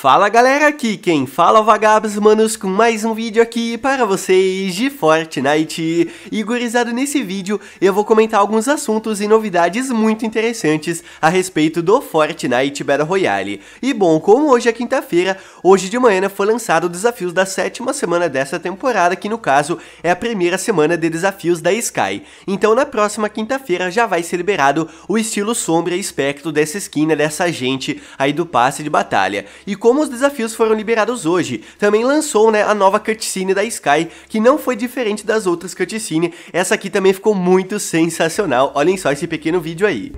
Fala galera, aqui quem fala é Vagabos Manos com mais um vídeo aqui para vocês de Fortnite. E nesse vídeo eu vou comentar alguns assuntos e novidades muito interessantes a respeito do Fortnite Battle Royale. E bom, como hoje é quinta-feira, hoje de manhã foi lançado o desafio da sétima semana dessa temporada, que no caso é a primeira semana de desafios da Sky. Então na próxima quinta-feira já vai ser liberado o estilo sombra e espectro dessa esquina né, dessa gente aí do passe de batalha. E como como os desafios foram liberados hoje. Também lançou né, a nova cutscene da Sky, que não foi diferente das outras cutscenes. Essa aqui também ficou muito sensacional. Olhem só esse pequeno vídeo aí.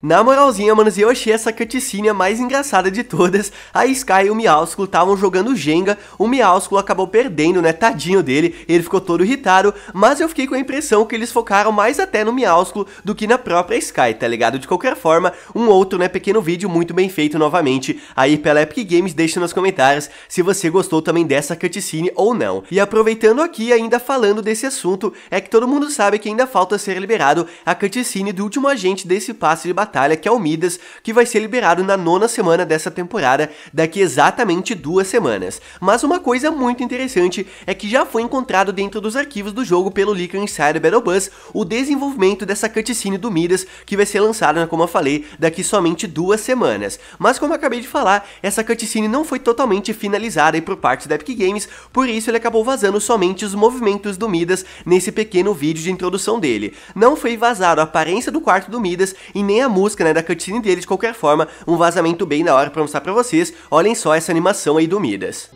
Na moralzinha, manos, eu achei essa cutscene a mais engraçada de todas. A Sky e o Miausculo estavam jogando Jenga, o Miausculo acabou perdendo, né, tadinho dele, ele ficou todo irritado, mas eu fiquei com a impressão que eles focaram mais até no Miausculo do que na própria Sky, tá ligado? De qualquer forma, um outro, né, pequeno vídeo muito bem feito novamente, aí pela Epic Games, deixa nos comentários se você gostou também dessa cutscene ou não. E aproveitando aqui, ainda falando desse assunto, é que todo mundo sabe que ainda falta ser liberado a cutscene do último agente desse passe de batalha batalha, que é o Midas, que vai ser liberado na nona semana dessa temporada, daqui exatamente duas semanas. Mas uma coisa muito interessante é que já foi encontrado dentro dos arquivos do jogo pelo Licker Insider Battle Bus o desenvolvimento dessa cutscene do Midas, que vai ser lançada, como eu falei, daqui somente duas semanas. Mas como eu acabei de falar, essa cutscene não foi totalmente finalizada por parte da Epic Games, por isso ele acabou vazando somente os movimentos do Midas nesse pequeno vídeo de introdução dele. Não foi vazado a aparência do quarto do Midas e nem a música, né, da cutscene dele, de qualquer forma, um vazamento bem da hora pra mostrar pra vocês. Olhem só essa animação aí do Midas.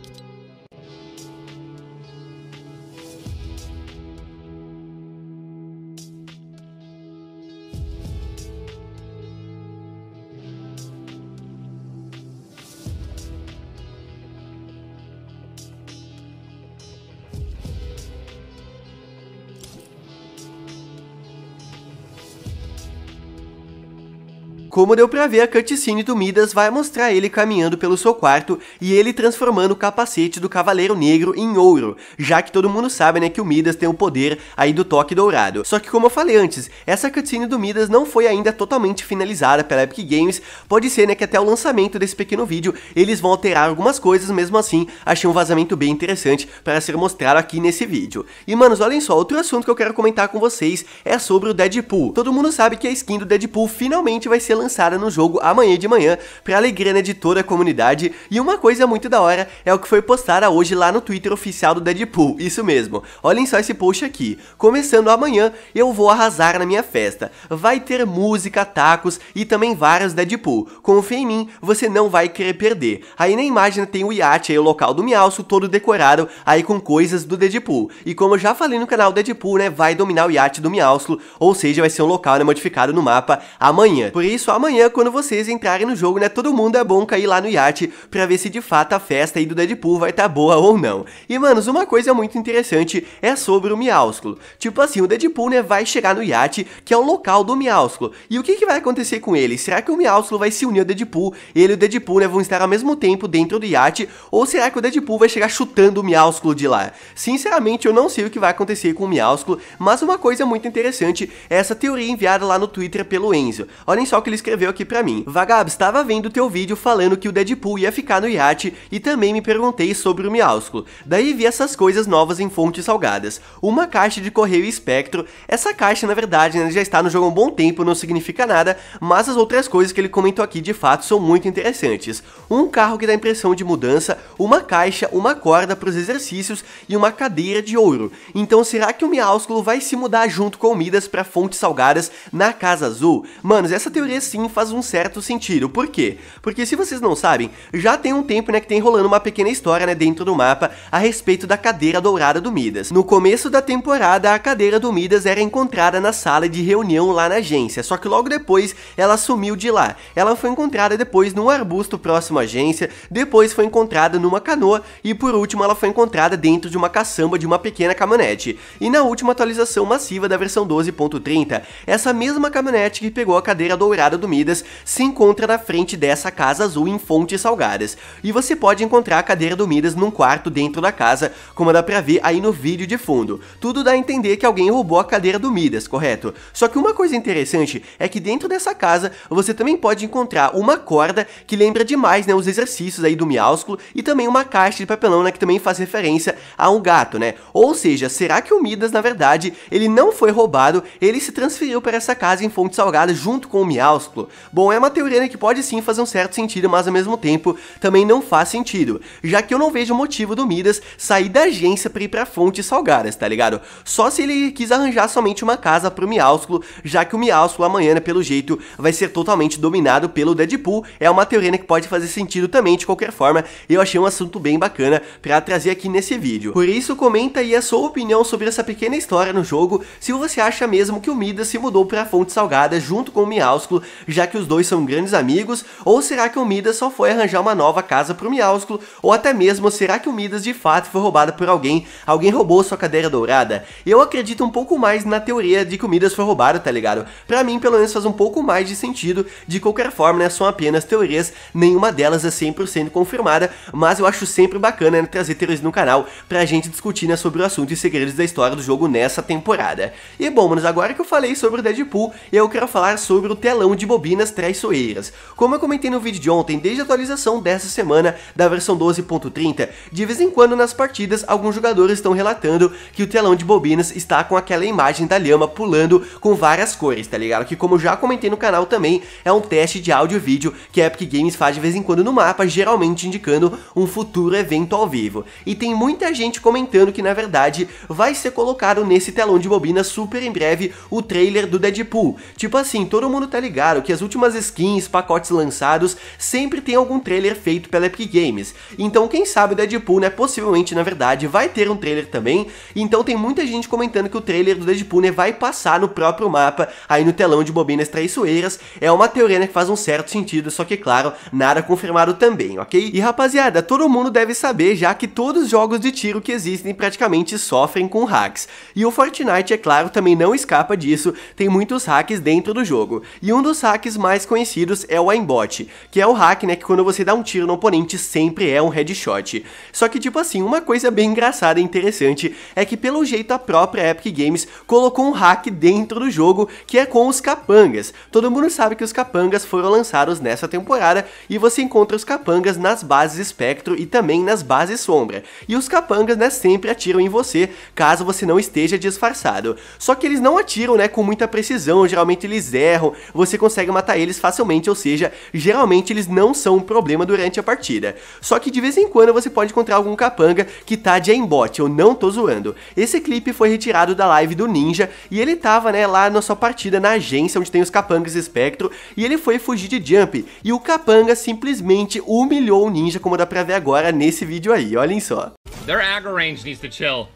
Como deu é pra ver, a cutscene do Midas vai mostrar ele caminhando pelo seu quarto e ele transformando o capacete do Cavaleiro Negro em ouro, já que todo mundo sabe, né, que o Midas tem o poder aí do toque dourado. Só que como eu falei antes, essa cutscene do Midas não foi ainda totalmente finalizada pela Epic Games, pode ser, né, que até o lançamento desse pequeno vídeo eles vão alterar algumas coisas, mesmo assim, achei um vazamento bem interessante para ser mostrado aqui nesse vídeo. E, manos, olhem só, outro assunto que eu quero comentar com vocês é sobre o Deadpool. Todo mundo sabe que a skin do Deadpool finalmente vai ser lançada lançada no jogo amanhã de manhã, para alegria né, de toda a comunidade. E uma coisa muito da hora é o que foi postada hoje lá no Twitter oficial do Deadpool, isso mesmo. Olhem só esse post aqui. Começando amanhã, eu vou arrasar na minha festa. Vai ter música, tacos e também vários Deadpool. Confia em mim, você não vai querer perder. Aí na imagem tem o iate aí, o local do Miauço, todo decorado aí com coisas do Deadpool. E como eu já falei no canal, Deadpool, né, vai dominar o iate do Miauço, ou seja, vai ser um local né, modificado no mapa amanhã. Por isso, amanhã quando vocês entrarem no jogo, né? Todo mundo é bom cair lá no iate pra ver se de fato a festa aí do Deadpool vai tá boa ou não. E, manos, uma coisa muito interessante é sobre o Miaúsculo. Tipo assim, o Deadpool, né, vai chegar no iate, que é o local do Miaúsculo. E o que que vai acontecer com ele? Será que o Miaúsculo vai se unir ao Deadpool? Ele e o Deadpool, né, vão estar ao mesmo tempo dentro do iate? Ou será que o Deadpool vai chegar chutando o Miaúsculo de lá? Sinceramente, eu não sei o que vai acontecer com o Miaúsculo, mas uma coisa muito interessante é essa teoria enviada lá no Twitter pelo Enzo. Olhem só o que eles escreveu aqui pra mim. Vagab, estava vendo teu vídeo falando que o Deadpool ia ficar no iate e também me perguntei sobre o miásculo. Daí vi essas coisas novas em fontes salgadas. Uma caixa de correio espectro. Essa caixa, na verdade, né, já está no jogo há um bom tempo, não significa nada, mas as outras coisas que ele comentou aqui de fato são muito interessantes. Um carro que dá impressão de mudança, uma caixa, uma corda para os exercícios e uma cadeira de ouro. Então será que o miásculo vai se mudar junto com o Midas para fontes salgadas na Casa Azul? Manos, essa teoria é sim faz um certo sentido. Por quê? Porque se vocês não sabem, já tem um tempo né, que tem rolando uma pequena história né, dentro do mapa a respeito da cadeira dourada do Midas. No começo da temporada, a cadeira do Midas era encontrada na sala de reunião lá na agência, só que logo depois ela sumiu de lá. Ela foi encontrada depois num arbusto próximo à agência, depois foi encontrada numa canoa e por último ela foi encontrada dentro de uma caçamba de uma pequena caminhonete. E na última atualização massiva da versão 12.30, essa mesma caminhonete que pegou a cadeira dourada do do Midas se encontra na frente dessa casa azul em Fontes Salgadas. E você pode encontrar a cadeira do Midas num quarto dentro da casa, como dá pra ver aí no vídeo de fundo. Tudo dá a entender que alguém roubou a cadeira do Midas, correto? Só que uma coisa interessante é que dentro dessa casa você também pode encontrar uma corda que lembra demais né, os exercícios aí do miásculo e também uma caixa de papelão né, que também faz referência a um gato, né? Ou seja, será que o Midas, na verdade, ele não foi roubado, ele se transferiu para essa casa em Fonte Salgada junto com o Miaus? Bom, é uma teoria né, que pode sim fazer um certo sentido, mas ao mesmo tempo também não faz sentido, já que eu não vejo motivo do Midas sair da agência para ir pra Fontes Salgadas, tá ligado? Só se ele quis arranjar somente uma casa pro Miásculo, já que o Miásculo amanhã, né, pelo jeito, vai ser totalmente dominado pelo Deadpool. É uma teoria né, que pode fazer sentido também, de qualquer forma, eu achei um assunto bem bacana para trazer aqui nesse vídeo. Por isso, comenta aí a sua opinião sobre essa pequena história no jogo, se você acha mesmo que o Midas se mudou pra Fonte Salgada junto com o Miásculo já que os dois são grandes amigos, ou será que o Midas só foi arranjar uma nova casa pro Miásculo, ou até mesmo será que o Midas de fato foi roubado por alguém, alguém roubou sua cadeira dourada? Eu acredito um pouco mais na teoria de que o Midas foi roubado, tá ligado? Pra mim, pelo menos faz um pouco mais de sentido, de qualquer forma, né, são apenas teorias, nenhuma delas é 100% confirmada, mas eu acho sempre bacana né, trazer teorias no canal pra gente discutir né, sobre o assunto e segredos da história do jogo nessa temporada. E bom, mas agora que eu falei sobre o Deadpool, eu quero falar sobre o telão de de bobinas traiçoeiras. Como eu comentei no vídeo de ontem, desde a atualização dessa semana da versão 12.30, de vez em quando nas partidas alguns jogadores estão relatando que o telão de bobinas está com aquela imagem da lhama pulando com várias cores, tá ligado? Que como já comentei no canal também, é um teste de áudio e vídeo que a Epic Games faz de vez em quando no mapa, geralmente indicando um futuro evento ao vivo. E tem muita gente comentando que na verdade vai ser colocado nesse telão de bobinas super em breve o trailer do Deadpool. Tipo assim, todo mundo tá ligado que as últimas skins, pacotes lançados, sempre tem algum trailer feito pela Epic Games. Então quem sabe o Deadpool, né, possivelmente, na verdade, vai ter um trailer também. Então tem muita gente comentando que o trailer do Deadpool, né, vai passar no próprio mapa, aí no telão de bobinas traiçoeiras. É uma teoria, né, que faz um certo sentido, só que, claro, nada confirmado também, ok? E, rapaziada, todo mundo deve saber já que todos os jogos de tiro que existem praticamente sofrem com hacks. E o Fortnite, é claro, também não escapa disso, tem muitos hacks dentro do jogo. E um dos hacks mais conhecidos é o aimbot, que é o hack, né, que quando você dá um tiro no oponente sempre é um headshot. Só que tipo assim, uma coisa bem engraçada e interessante é que pelo jeito a própria Epic Games colocou um hack dentro do jogo que é com os capangas. Todo mundo sabe que os capangas foram lançados nessa temporada e você encontra os capangas nas bases espectro e também nas bases sombra. E os capangas, né, sempre atiram em você caso você não esteja disfarçado. Só que eles não atiram, né, com muita precisão, geralmente eles erram, você consegue consegue matar eles facilmente, ou seja, geralmente eles não são um problema durante a partida. Só que de vez em quando você pode encontrar algum capanga que tá de aimbot, eu não tô zoando. Esse clipe foi retirado da live do Ninja e ele tava, né, lá na sua partida na agência onde tem os capangas espectro e ele foi fugir de jump e o capanga simplesmente humilhou o Ninja como dá pra ver agora nesse vídeo aí, olhem só. Their aggro range needs to chill.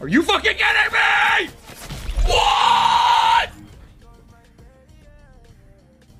Are you fucking kidding me?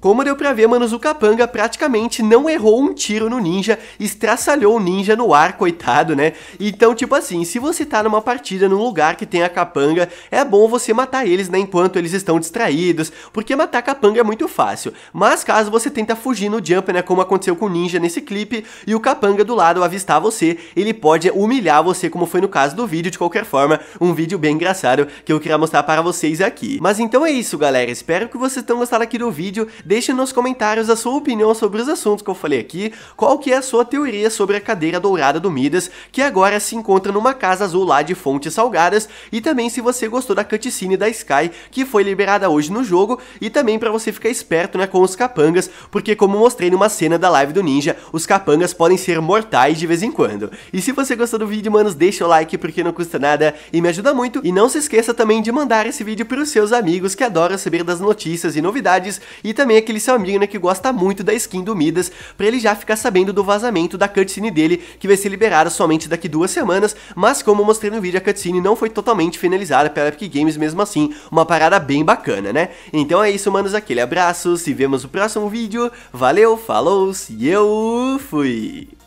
Como deu pra ver, manos, o Capanga praticamente não errou um tiro no ninja, estraçalhou o ninja no ar, coitado, né? Então, tipo assim, se você tá numa partida num lugar que tem a Capanga, é bom você matar eles, né, enquanto eles estão distraídos, porque matar Capanga é muito fácil. Mas caso você tenta fugir no jump, né, como aconteceu com o ninja nesse clipe, e o Capanga do lado avistar você, ele pode humilhar você, como foi no caso do vídeo, de qualquer forma, um vídeo bem engraçado que eu queria mostrar para vocês aqui. Mas então é isso, galera, espero que vocês tenham gostado aqui do vídeo, Deixe nos comentários a sua opinião sobre os assuntos que eu falei aqui, qual que é a sua teoria sobre a cadeira dourada do Midas, que agora se encontra numa casa azul lá de fontes salgadas, e também se você gostou da cutscene da Sky, que foi liberada hoje no jogo, e também para você ficar esperto né, com os capangas, porque como mostrei numa cena da live do Ninja, os capangas podem ser mortais de vez em quando. E se você gostou do vídeo, manos, deixa o like porque não custa nada e me ajuda muito. E não se esqueça também de mandar esse vídeo para os seus amigos que adoram saber das notícias e novidades e também aquele seu amigo, né, que gosta muito da skin do Midas, pra ele já ficar sabendo do vazamento da cutscene dele, que vai ser liberada somente daqui duas semanas, mas como eu mostrei no vídeo, a cutscene não foi totalmente finalizada pela Epic Games mesmo assim, uma parada bem bacana, né? Então é isso, manos, aquele abraço, se vemos no próximo vídeo, valeu, falou, e eu fui!